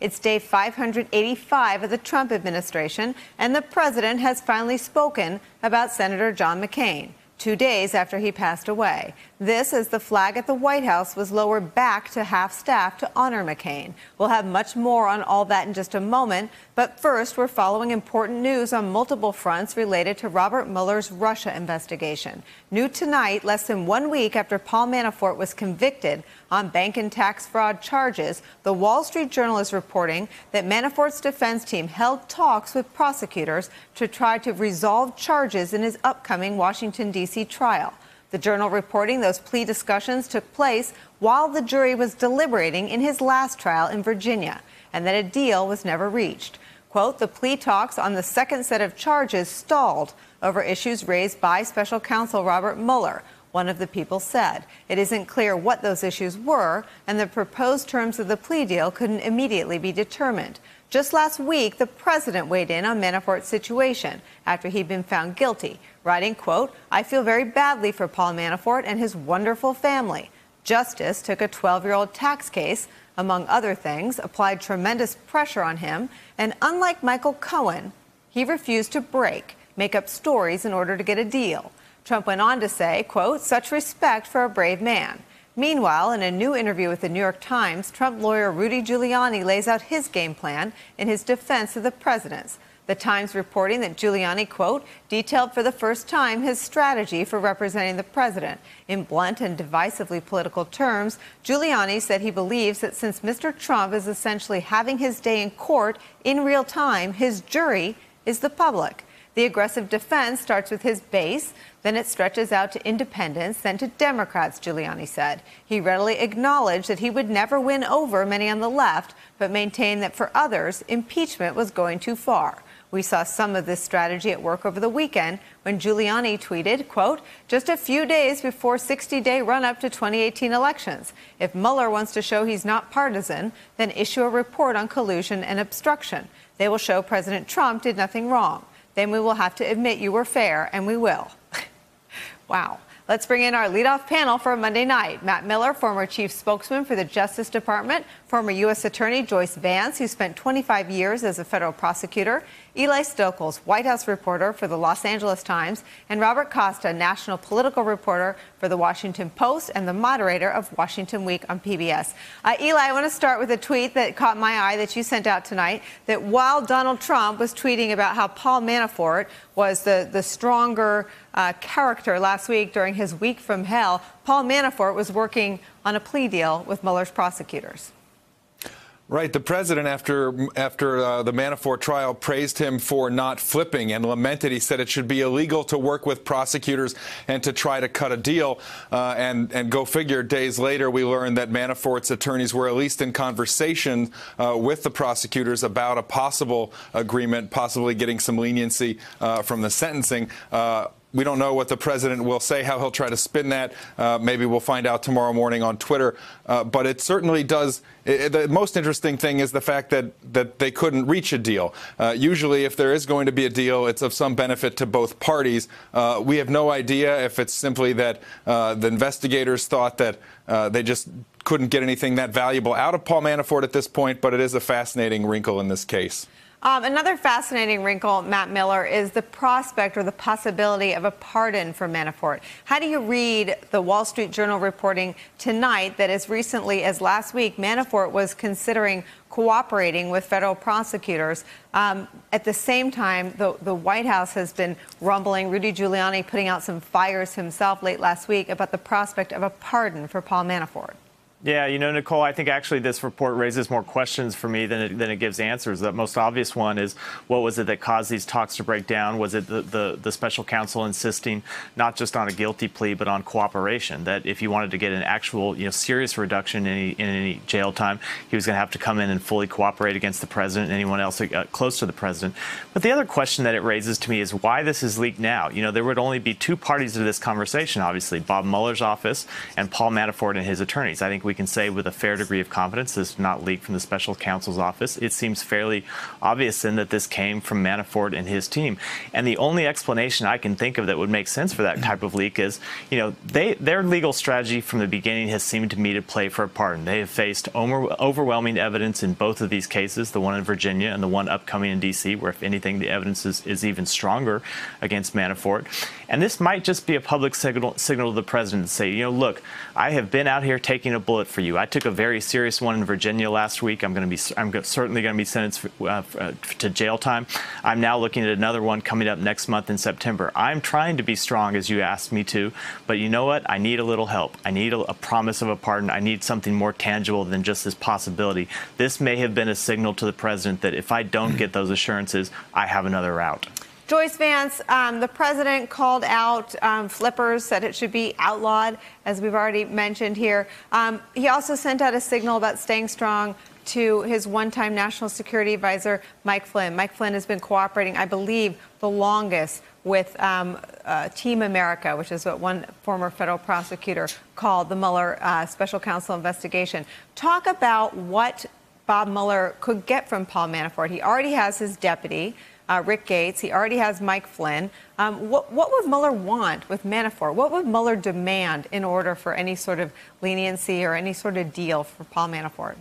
It's day 585 of the Trump administration, and the president has finally spoken about Senator John McCain two days after he passed away. This, as the flag at the White House was lowered back to half staff to honor McCain. We'll have much more on all that in just a moment, but first, we're following important news on multiple fronts related to Robert Mueller's Russia investigation. New tonight, less than one week after Paul Manafort was convicted on bank and tax fraud charges, the Wall Street Journal is reporting that Manafort's defense team held talks with prosecutors to try to resolve charges in his upcoming Washington, D.C. trial. The journal reporting those plea discussions took place while the jury was deliberating in his last trial in Virginia and that a deal was never reached. Quote, the plea talks on the second set of charges stalled over issues raised by special counsel Robert Mueller, one of the people said. It isn't clear what those issues were, and the proposed terms of the plea deal couldn't immediately be determined. Just last week, the president weighed in on Manafort's situation after he'd been found guilty, writing, quote, I feel very badly for Paul Manafort and his wonderful family. Justice took a 12-year-old tax case, among other things, applied tremendous pressure on him, and unlike Michael Cohen, he refused to break, make up stories in order to get a deal. Trump went on to say, quote, such respect for a brave man. Meanwhile, in a new interview with the New York Times, Trump lawyer Rudy Giuliani lays out his game plan in his defense of the president's. The Times reporting that Giuliani, quote, detailed for the first time his strategy for representing the president. In blunt and divisively political terms, Giuliani said he believes that since Mr. Trump is essentially having his day in court in real time, his jury is the public. The aggressive defense starts with his base, then it stretches out to independents, then to Democrats, Giuliani said. He readily acknowledged that he would never win over many on the left, but maintained that for others, impeachment was going too far. We saw some of this strategy at work over the weekend when Giuliani tweeted, quote, just a few days before 60-day run-up to 2018 elections. If Mueller wants to show he's not partisan, then issue a report on collusion and obstruction. They will show President Trump did nothing wrong then we will have to admit you were fair, and we will. wow. Let's bring in our leadoff panel for Monday night. Matt Miller, former chief spokesman for the Justice Department, former U.S. Attorney Joyce Vance, who spent 25 years as a federal prosecutor, Eli Stokels, White House reporter for the Los Angeles Times, and Robert Costa, national political reporter for the Washington Post and the moderator of Washington Week on PBS. Uh, Eli, I want to start with a tweet that caught my eye that you sent out tonight that while Donald Trump was tweeting about how Paul Manafort was the, the stronger uh, character last week during his week from hell, Paul Manafort was working on a plea deal with Mueller's prosecutors. Right. The president, after after uh, the Manafort trial, praised him for not flipping and lamented. He said it should be illegal to work with prosecutors and to try to cut a deal. Uh, and and go figure. Days later, we learned that Manafort's attorneys were at least in conversation uh, with the prosecutors about a possible agreement, possibly getting some leniency uh, from the sentencing. Uh, we don't know what the president will say, how he'll try to spin that. Uh, maybe we'll find out tomorrow morning on Twitter. Uh, but it certainly does. It, the most interesting thing is the fact that that they couldn't reach a deal. Uh, usually, if there is going to be a deal, it's of some benefit to both parties. Uh, we have no idea if it's simply that uh, the investigators thought that uh, they just couldn't get anything that valuable out of Paul Manafort at this point. But it is a fascinating wrinkle in this case. Um, another fascinating wrinkle, Matt Miller, is the prospect or the possibility of a pardon for Manafort. How do you read the Wall Street Journal reporting tonight that as recently as last week, Manafort was considering cooperating with federal prosecutors? Um, at the same time, the, the White House has been rumbling, Rudy Giuliani putting out some fires himself late last week about the prospect of a pardon for Paul Manafort. Yeah, you know, Nicole, I think actually this report raises more questions for me than it, than it gives answers. The most obvious one is what was it that caused these talks to break down? Was it the, the, the special counsel insisting not just on a guilty plea, but on cooperation? That if you wanted to get an actual, you know, serious reduction in any, in any jail time, he was going to have to come in and fully cooperate against the president and anyone else uh, close to the president. But the other question that it raises to me is why this is leaked now. You know, there would only be two parties to this conversation, obviously Bob Mueller's office and Paul Manafort and his attorneys. I think we we can say with a fair degree of confidence this did not leak from the special counsel's office. It seems fairly obvious then that this came from Manafort and his team. And the only explanation I can think of that would make sense for that mm. type of leak is, you know, they their legal strategy from the beginning has seemed to me to play for a pardon. They have faced overwhelming evidence in both of these cases, the one in Virginia and the one upcoming in D.C., where if anything the evidence is, is even stronger against Manafort. And this might just be a public signal signal to the president to say, you know, look, I have been out here taking a bullet bullet for you. I took a very serious one in Virginia last week. I'm going to be, I'm certainly going to be sentenced uh, uh to jail time. I'm now looking at another one coming up next month in September. I'm trying to be strong as you asked me to, but you know what? I need a little help. I need a, a promise of a pardon. I need something more tangible than just this possibility. This may have been a signal to the president that if I don't get those assurances, I have another route. Joyce Vance, um, the president called out um, flippers, said it should be outlawed, as we've already mentioned here. Um, he also sent out a signal about staying strong to his one time national security advisor, Mike Flynn. Mike Flynn has been cooperating, I believe, the longest with um, uh, Team America, which is what one former federal prosecutor called the Mueller uh, special counsel investigation. Talk about what Bob Mueller could get from Paul Manafort. He already has his deputy uh, Rick Gates. He already has Mike Flynn. Um, what, what, would Mueller want with Manafort? What would Mueller demand in order for any sort of leniency or any sort of deal for Paul Manafort?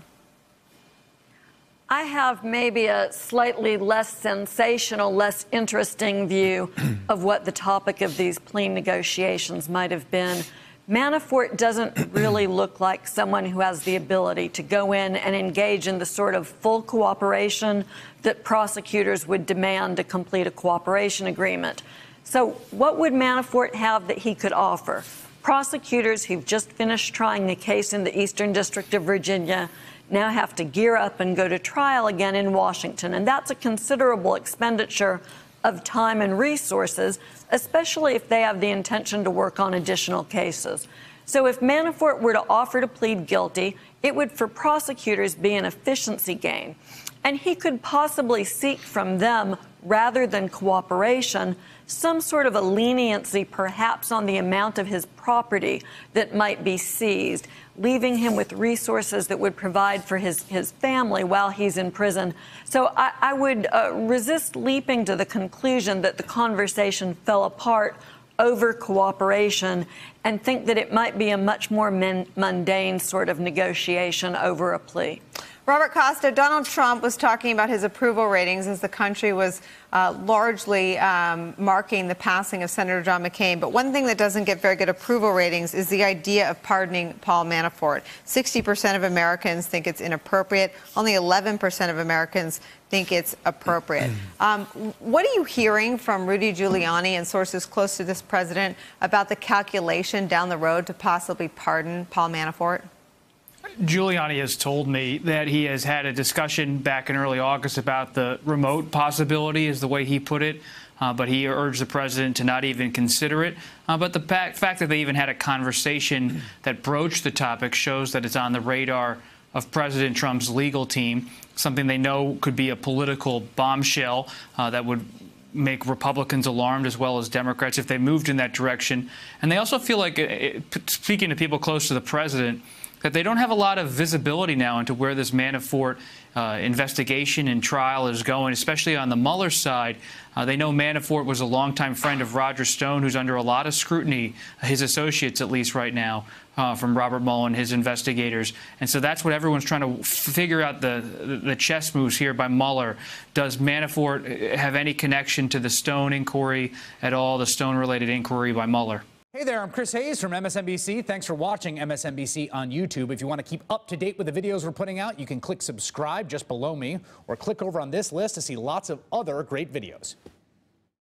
I have maybe a slightly less sensational, less interesting view of what the topic of these plea negotiations might have been. Manafort doesn't really look like someone who has the ability to go in and engage in the sort of full cooperation that prosecutors would demand to complete a cooperation agreement. So, what would Manafort have that he could offer? Prosecutors who've just finished trying a case in the Eastern District of Virginia now have to gear up and go to trial again in Washington. And that's a considerable expenditure of time and resources, especially if they have the intention to work on additional cases. So if Manafort were to offer to plead guilty, it would for prosecutors be an efficiency gain and he could possibly seek from them, rather than cooperation, some sort of a leniency perhaps on the amount of his property that might be seized, leaving him with resources that would provide for his, his family while he's in prison. So I, I would uh, resist leaping to the conclusion that the conversation fell apart over cooperation and think that it might be a much more men- mundane sort of negotiation over a plea. Robert Costa, Donald Trump was talking about his approval ratings as the country was uh, largely um, marking the passing of Senator John McCain. But one thing that doesn't get very good approval ratings is the idea of pardoning Paul Manafort. 60% of Americans think it's inappropriate, only 11% of Americans think it's appropriate. Um, what are you hearing from Rudy Giuliani and sources close to this president about the calculation down the road to possibly pardon Paul Manafort? Giuliani has told me that he has had a discussion back in early August about the remote possibility, is the way he put it. Uh, but he urged the president to not even consider it. Uh, but the fact that they even had a conversation that broached the topic shows that it's on the radar of President Trump's legal team, something they know could be a political bombshell uh, that would make Republicans alarmed as well as Democrats if they moved in that direction. And they also feel like, it, uh, it, uh, speaking to people close to the president, that they don't have a lot of visibility now into where this Manafort uh, investigation and trial is going, especially on the Mueller side. Uh, they know Manafort was a longtime friend of Roger Stone, who's under a lot of scrutiny, his associates at least right now, uh, from Robert Mueller and his investigators. And so that's what everyone's trying to figure out the, the chess moves here by Mueller. Does Manafort uh, have any connection to the Stone inquiry at all, the Stone related inquiry by Mueller? Hey there, I'm Chris Hayes from MSNBC. Thanks for watching MSNBC on YouTube. If you want to keep up to date with the videos we're putting out, you can click subscribe just below me or click over on this list to see lots of other great videos.